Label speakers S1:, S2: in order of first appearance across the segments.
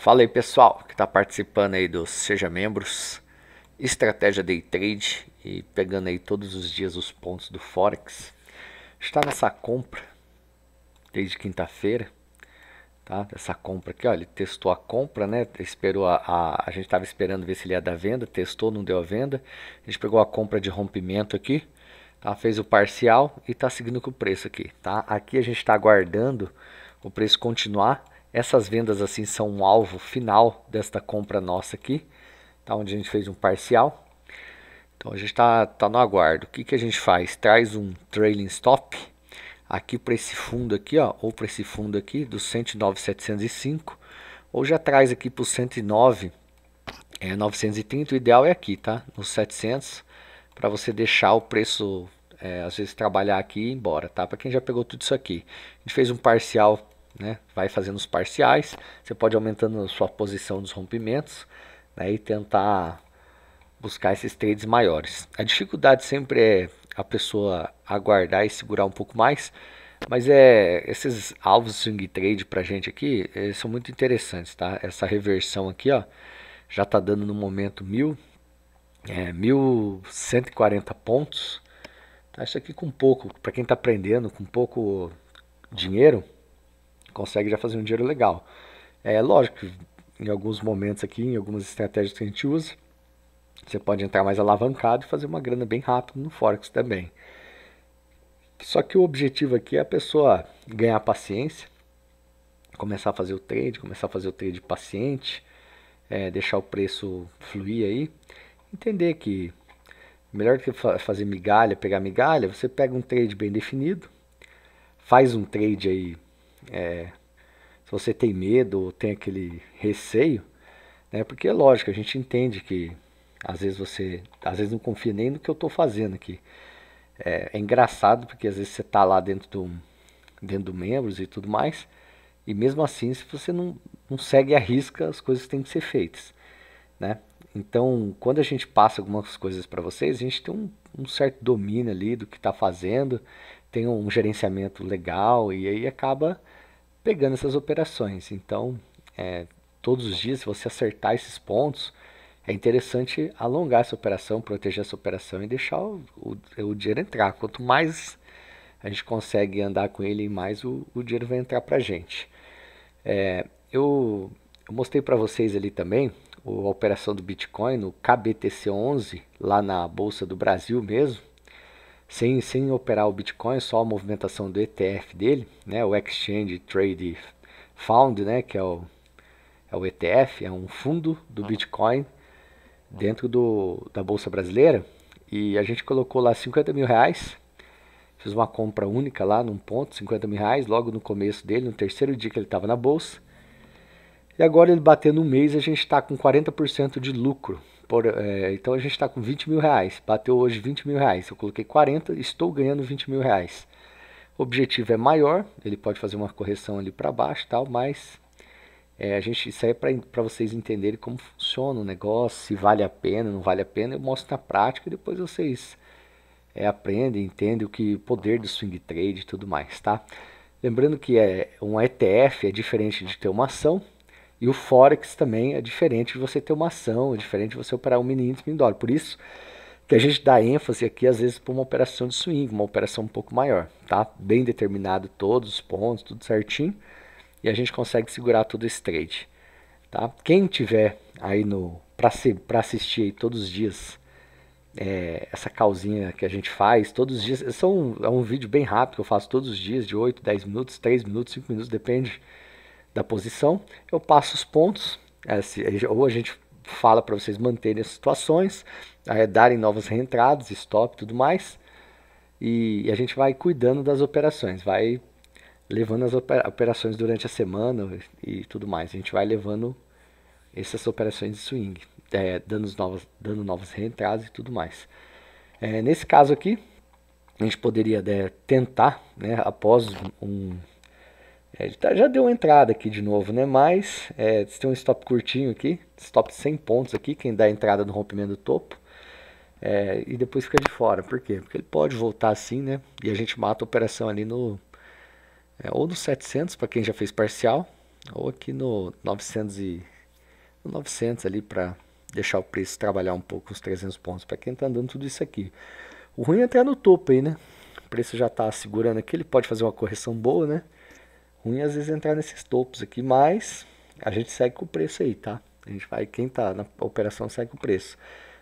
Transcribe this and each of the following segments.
S1: Fala aí pessoal que está participando aí do Seja Membros, Estratégia Day Trade e pegando aí todos os dias os pontos do Forex. Está nessa compra desde quinta-feira, tá? Essa compra aqui, ó, ele testou a compra, né? Esperou a, a, a gente estava esperando ver se ele ia dar venda, testou, não deu a venda. A gente pegou a compra de rompimento aqui, tá? Fez o parcial e está seguindo com o preço aqui, tá? Aqui a gente está aguardando o preço continuar essas vendas assim são um alvo final desta compra nossa aqui, tá? onde a gente fez um parcial. Então a gente está tá no aguardo. O que, que a gente faz? Traz um trailing stop aqui para esse fundo aqui, ó, ou para esse fundo aqui do 109,705, ou já traz aqui para o 109, é 930. O ideal é aqui, tá? Nos 700, para você deixar o preço é, às vezes trabalhar aqui e ir embora, tá? Para quem já pegou tudo isso aqui. A gente fez um parcial né? Vai fazendo os parciais, você pode aumentando a sua posição dos rompimentos né? e tentar buscar esses trades maiores. A dificuldade sempre é a pessoa aguardar e segurar um pouco mais, mas é esses alvos swing trade para gente aqui são muito interessantes, tá? Essa reversão aqui, ó, já tá dando no momento mil, é, 1.140 pontos. Tá? Isso aqui com pouco, para quem está aprendendo, com pouco dinheiro, consegue já fazer um dinheiro legal. É lógico que em alguns momentos aqui, em algumas estratégias que a gente usa, você pode entrar mais alavancado e fazer uma grana bem rápido no Forex também. Só que o objetivo aqui é a pessoa ganhar paciência, começar a fazer o trade, começar a fazer o trade paciente, é, deixar o preço fluir aí, entender que melhor do que fazer migalha, pegar migalha, você pega um trade bem definido, faz um trade aí é, se você tem medo ou tem aquele receio, né? Porque é lógico, a gente entende que às vezes você, às vezes não confia nem no que eu estou fazendo aqui. É, é, engraçado porque às vezes você está lá dentro do, dentro do membros e tudo mais, e mesmo assim, se você não, não segue a risca, as coisas têm que ser feitas, né? Então, quando a gente passa algumas coisas para vocês, a gente tem um, um, certo domínio ali do que está fazendo, tem um gerenciamento legal e aí acaba pegando essas operações. Então, é, todos os dias, se você acertar esses pontos, é interessante alongar essa operação, proteger essa operação e deixar o, o, o dinheiro entrar. Quanto mais a gente consegue andar com ele, mais o, o dinheiro vai entrar para a gente. É, eu, eu, mostrei para vocês ali também o, a operação do Bitcoin, no KBTC11, lá na Bolsa do Brasil mesmo sem, sem operar o Bitcoin, só a movimentação do ETF dele, né, o Exchange Trade Fund, né, que é o, é o ETF, é um fundo do ah. Bitcoin dentro do, da Bolsa Brasileira. E a gente colocou lá 50 mil reais, fiz uma compra única lá num ponto, 50 mil reais, logo no começo dele, no terceiro dia que ele estava na Bolsa. E agora ele bateu no mês, a gente está com 40% de lucro. Por, é, então a gente está com 20 mil reais. Bateu hoje 20 mil reais. Eu coloquei 40, estou ganhando 20 mil reais. O objetivo é maior, ele pode fazer uma correção ali para baixo tal, mas é, a gente, isso aí é para vocês entenderem como funciona o negócio, se vale a pena, não vale a pena. Eu mostro na prática e depois vocês é, aprendem, entendem o que poder do swing trade e tudo mais, tá? Lembrando que é um ETF é diferente de ter uma ação, e o Forex também é diferente de você ter uma ação, é diferente de você operar um mini índice, dólar. Por isso que a gente dá ênfase aqui, às vezes, para uma operação de swing, uma operação um pouco maior, tá? Bem determinado todos os pontos, tudo certinho. E a gente consegue segurar todo esse trade, tá? Quem tiver aí no para assistir aí todos os dias é, essa calzinha que a gente faz todos os dias. É São, é um vídeo bem rápido que eu faço todos os dias, de 8, 10 minutos, 3 minutos, 5 minutos, depende da posição, eu passo os pontos, é, ou a gente fala para vocês manterem as situações, é, darem novas reentradas, stop e tudo mais, e a gente vai cuidando das operações, vai levando as operações durante a semana e tudo mais, a gente vai levando essas operações de swing, é, dando, novas, dando novas reentradas e tudo mais. É, nesse caso aqui, a gente poderia é, tentar, né, após um, é, tá, já deu entrada aqui de novo, né? Mas é, tem um stop curtinho aqui, stop 100 pontos aqui, quem dá a entrada no rompimento do topo. É, e depois fica de fora. Por quê? Porque ele pode voltar assim, né? E a gente mata a operação ali no... É, ou no 700, para quem já fez parcial, ou aqui no 900, e, no 900 ali para deixar o preço trabalhar um pouco, os 300 pontos, para quem está andando tudo isso aqui. O ruim é entrar no topo aí, né? O preço já está segurando aqui, ele pode fazer uma correção boa, né? ruim às vezes entrar nesses topos aqui, mas a gente segue com o preço aí, tá? A gente vai, quem tá na operação segue com o preço.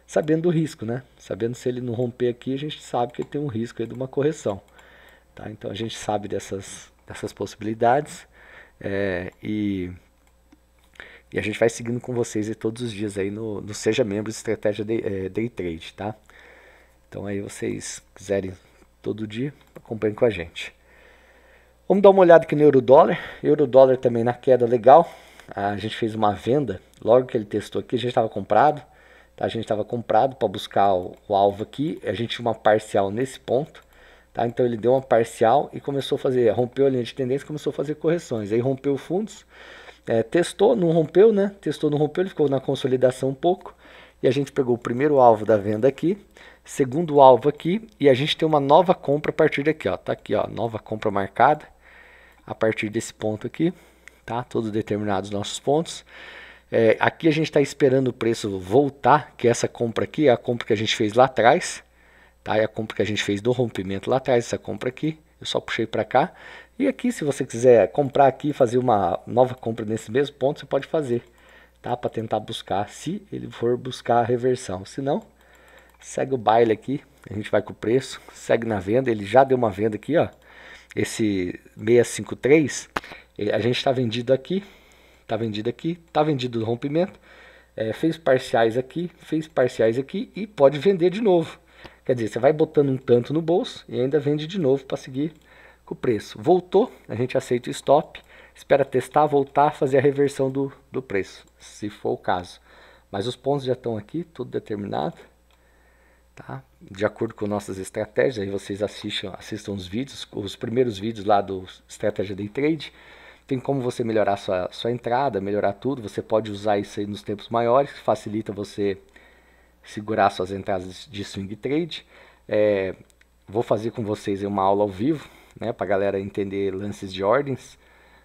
S1: Sabendo do risco, né? Sabendo se ele não romper aqui, a gente sabe que tem um risco aí de uma correção. Tá? Então a gente sabe dessas, dessas possibilidades é, e, e a gente vai seguindo com vocês aí todos os dias aí no, no Seja Membro de Estratégia Day, é, Day Trade, tá? Então aí vocês quiserem todo dia, acompanhem com a gente. Vamos dar uma olhada aqui no euro-dólar. Euro-dólar também na queda legal. A gente fez uma venda logo que ele testou aqui. A gente estava comprado. Tá? A gente estava comprado para buscar o, o, alvo aqui. A gente tinha uma parcial nesse ponto. Tá? Então ele deu uma parcial e começou a fazer. Rompeu a linha de tendência começou a fazer correções. Aí rompeu fundos. É, testou, não rompeu, né? Testou, não rompeu. Ele ficou na consolidação um pouco. E a gente pegou o primeiro alvo da venda aqui segundo alvo aqui e a gente tem uma nova compra a partir daqui, ó. Tá aqui, ó, nova compra marcada a partir desse ponto aqui, tá? Todos determinados nossos pontos. É, aqui a gente está esperando o preço voltar, que é essa compra aqui é a compra que a gente fez lá atrás, tá? É a compra que a gente fez do rompimento lá atrás, essa compra aqui. Eu só puxei para cá. E aqui, se você quiser comprar aqui, fazer uma nova compra nesse mesmo ponto, você pode fazer, tá? Para tentar buscar, se ele for buscar a reversão. Se não, segue o baile aqui, a gente vai com o preço, segue na venda. Ele já deu uma venda aqui, ó esse 653, a gente está vendido aqui, está vendido aqui, está vendido o rompimento, é, fez parciais aqui, fez parciais aqui e pode vender de novo. Quer dizer, você vai botando um tanto no bolso e ainda vende de novo para seguir com o preço. Voltou, a gente aceita o stop, espera testar, voltar, fazer a reversão do, do preço, se for o caso. Mas os pontos já estão aqui, tudo determinado. Tá? De acordo com nossas estratégias, aí vocês assistam, assistam os vídeos, os primeiros vídeos lá do Estratégia Day Trade. Tem como você melhorar sua, sua entrada, melhorar tudo. Você pode usar isso aí nos tempos maiores, que facilita você segurar suas entradas de swing trade. É, vou fazer com vocês uma aula ao vivo, né, para a galera entender lances de ordens,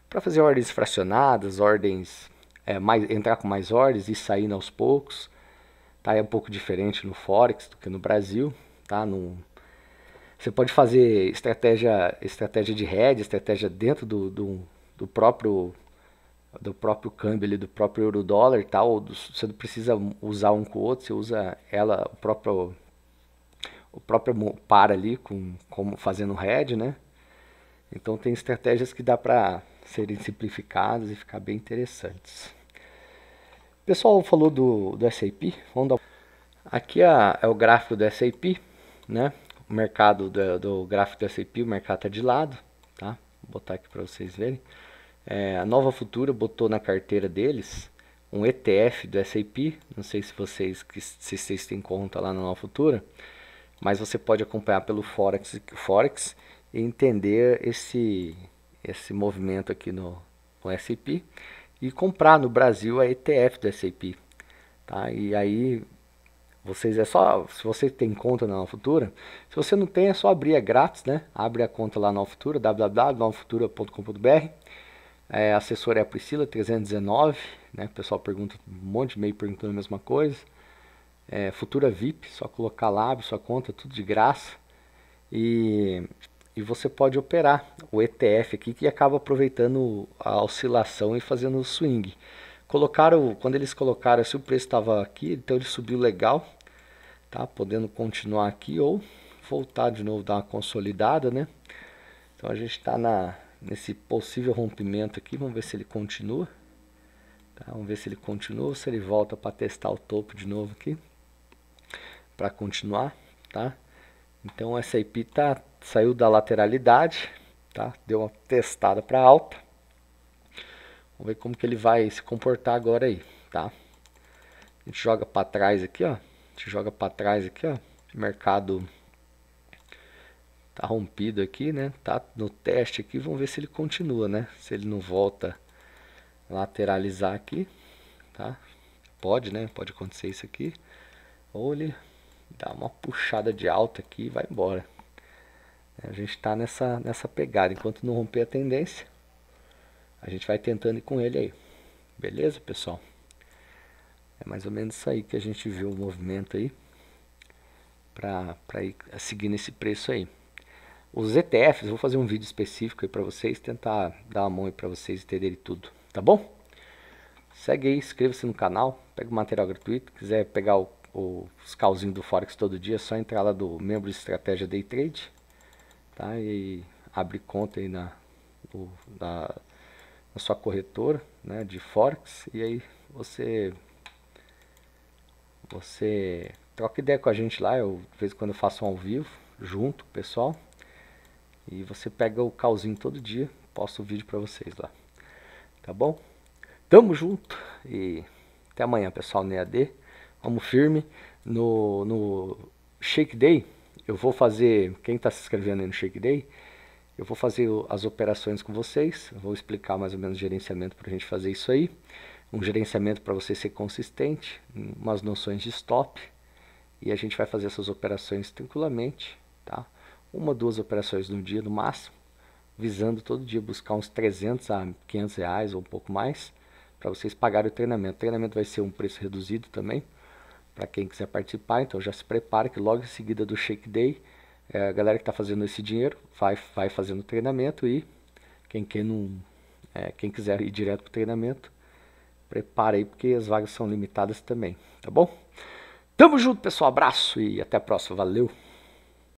S1: para fazer ordens fracionadas, ordens é, mais, entrar com mais ordens e saindo aos poucos. Tá? É um pouco diferente no Forex do que no Brasil. Tá? no você pode fazer estratégia, estratégia de rede, estratégia dentro do, do, do próprio do próprio câmbio ali, do próprio euro dólar tal, do, você não precisa usar um com o outro, você usa ela, o próprio o próprio par ali com como fazendo head, né? Então tem estratégias que dá para serem simplificadas e ficar bem interessantes pessoal falou do, do SAP, vamos dar... Aqui é, é o gráfico do SAP, né? O mercado do, do gráfico do SAP, o mercado está de lado, tá? Vou botar aqui para vocês verem. É, a Nova Futura botou na carteira deles um ETF do S&P, não sei se vocês, se vocês têm conta lá na Nova Futura, mas você pode acompanhar pelo Forex, Forex e entender esse, esse movimento aqui no, no S&P e comprar no Brasil a ETF do S&P, tá? E aí vocês é só se você tem conta na Futura, se você não tem é só abrir é grátis, né? Abre a conta lá na Futura, www.novafutura.com.br. É, assessora é a Priscila 319, né? O pessoal pergunta um monte de e-mail perguntando a mesma coisa. É, Futura VIP, só colocar lá, abre sua conta, tudo de graça. E e você pode operar o ETF aqui que acaba aproveitando a oscilação e fazendo o swing. Colocaram, quando eles colocaram, se o preço estava aqui, então ele subiu legal, tá? Podendo continuar aqui ou voltar de novo, dar uma consolidada, né? Então a gente está nesse possível rompimento aqui, vamos ver se ele continua. Tá? Vamos ver se ele continua, se ele volta para testar o topo de novo aqui, para continuar, tá? Então essa IP está saiu da lateralidade, tá? deu uma testada para alta. Vamos ver como que ele vai se comportar agora aí, tá? A gente joga para trás aqui, ó. A gente joga para trás aqui, ó. O mercado tá rompido aqui, né? Tá no teste aqui, vamos ver se ele continua, né? Se ele não volta lateralizar aqui, tá? Pode, né? Pode acontecer isso aqui. Ou ele dá uma puxada de alta aqui e vai embora. É, a gente está nessa, nessa pegada. Enquanto não romper a tendência, a gente vai tentando ir com ele aí. Beleza, pessoal? É mais ou menos isso aí que a gente viu o movimento aí para ir seguindo esse preço aí. Os ETFs, vou fazer um vídeo específico aí para vocês, tentar dar uma mão aí para vocês entenderem tudo, tá bom? Segue aí, inscreva-se no canal, pega o material gratuito, quiser pegar o, o, os calzinhos do Forex todo dia, é só entrar lá do membro de estratégia Day Trade tá? E abrir conta aí na, no, na, na, sua corretora né, de Forex e aí você você troca ideia com a gente lá, eu de vez em quando faço um ao vivo junto com o pessoal e você pega o calzinho todo dia, posto o vídeo para vocês lá, tá bom? Tamo junto e até amanhã pessoal NEAD, vamos firme no, no Shake Day, eu vou fazer, quem está se inscrevendo aí no Shake Day, eu vou fazer as operações com vocês, vou explicar mais ou menos o gerenciamento para a gente fazer isso aí. Um gerenciamento para você ser consistente, umas noções de stop, e a gente vai fazer essas operações tranquilamente, tá? Uma, duas operações no dia no máximo, visando todo dia buscar uns 300 a 500 reais ou um pouco mais, para vocês pagarem o treinamento. O treinamento vai ser um preço reduzido também, para quem quiser participar, então já se prepare que logo em seguida do Shake Day, é, a galera que está fazendo esse dinheiro vai, vai fazendo treinamento e quem, quem, não, é, quem quiser ir direto para o treinamento, prepare aí porque as vagas são limitadas também, tá bom? Tamo junto, pessoal. Abraço e até a próxima. Valeu!